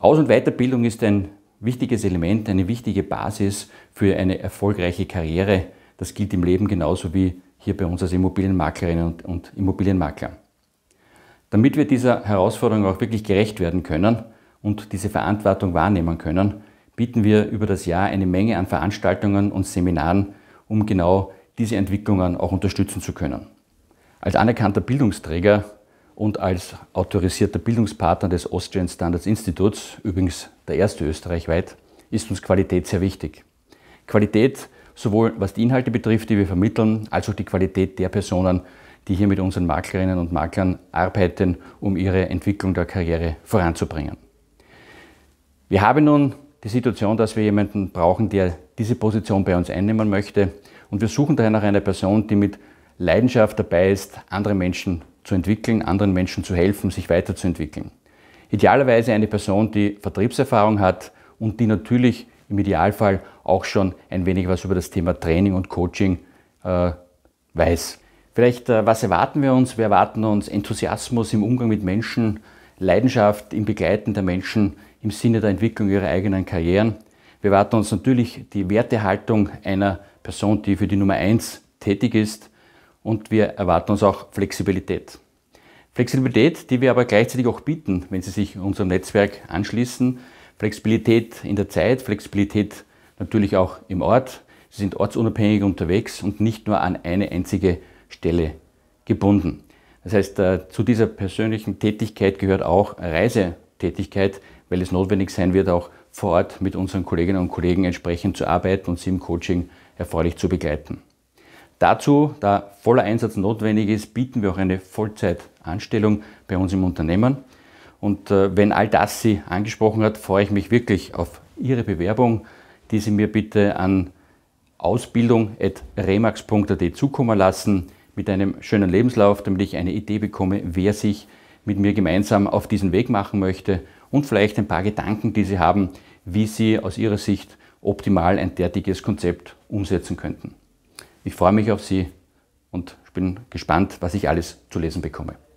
Aus- und Weiterbildung ist ein wichtiges Element, eine wichtige Basis für eine erfolgreiche Karriere. Das gilt im Leben genauso wie hier bei uns als Immobilienmaklerinnen und, und Immobilienmakler. Damit wir dieser Herausforderung auch wirklich gerecht werden können und diese Verantwortung wahrnehmen können, bieten wir über das Jahr eine Menge an Veranstaltungen und Seminaren, um genau diese Entwicklungen auch unterstützen zu können. Als anerkannter Bildungsträger und als autorisierter Bildungspartner des Austrian Standards Instituts, übrigens der erste österreichweit, ist uns Qualität sehr wichtig. Qualität sowohl was die Inhalte betrifft, die wir vermitteln, als auch die Qualität der Personen, die hier mit unseren Maklerinnen und Maklern arbeiten, um ihre Entwicklung der Karriere voranzubringen. Wir haben nun die Situation, dass wir jemanden brauchen, der diese Position bei uns einnehmen möchte und wir suchen daher nach einer Person, die mit Leidenschaft dabei ist, andere Menschen zu entwickeln, anderen Menschen zu helfen, sich weiterzuentwickeln. Idealerweise eine Person, die Vertriebserfahrung hat und die natürlich im Idealfall auch schon ein wenig was über das Thema Training und Coaching äh, weiß. Vielleicht, äh, was erwarten wir uns? Wir erwarten uns Enthusiasmus im Umgang mit Menschen, Leidenschaft im Begleiten der Menschen im Sinne der Entwicklung ihrer eigenen Karrieren. Wir erwarten uns natürlich die Wertehaltung einer Person, die für die Nummer 1 tätig ist und wir erwarten uns auch Flexibilität. Flexibilität, die wir aber gleichzeitig auch bieten, wenn Sie sich unserem Netzwerk anschließen. Flexibilität in der Zeit, Flexibilität natürlich auch im Ort. Sie sind ortsunabhängig unterwegs und nicht nur an eine einzige Stelle gebunden. Das heißt, äh, zu dieser persönlichen Tätigkeit gehört auch Reisetätigkeit, weil es notwendig sein wird, auch vor Ort mit unseren Kolleginnen und Kollegen entsprechend zu arbeiten und sie im Coaching erfreulich zu begleiten. Dazu, da voller Einsatz notwendig ist, bieten wir auch eine Vollzeitanstellung bei uns im Unternehmen. Und äh, wenn all das Sie angesprochen hat, freue ich mich wirklich auf Ihre Bewerbung, die Sie mir bitte an ausbildung.remax.at zukommen lassen mit einem schönen Lebenslauf, damit ich eine Idee bekomme, wer sich mit mir gemeinsam auf diesen Weg machen möchte und vielleicht ein paar Gedanken, die Sie haben, wie Sie aus Ihrer Sicht optimal ein derartiges Konzept umsetzen könnten. Ich freue mich auf Sie und bin gespannt, was ich alles zu lesen bekomme.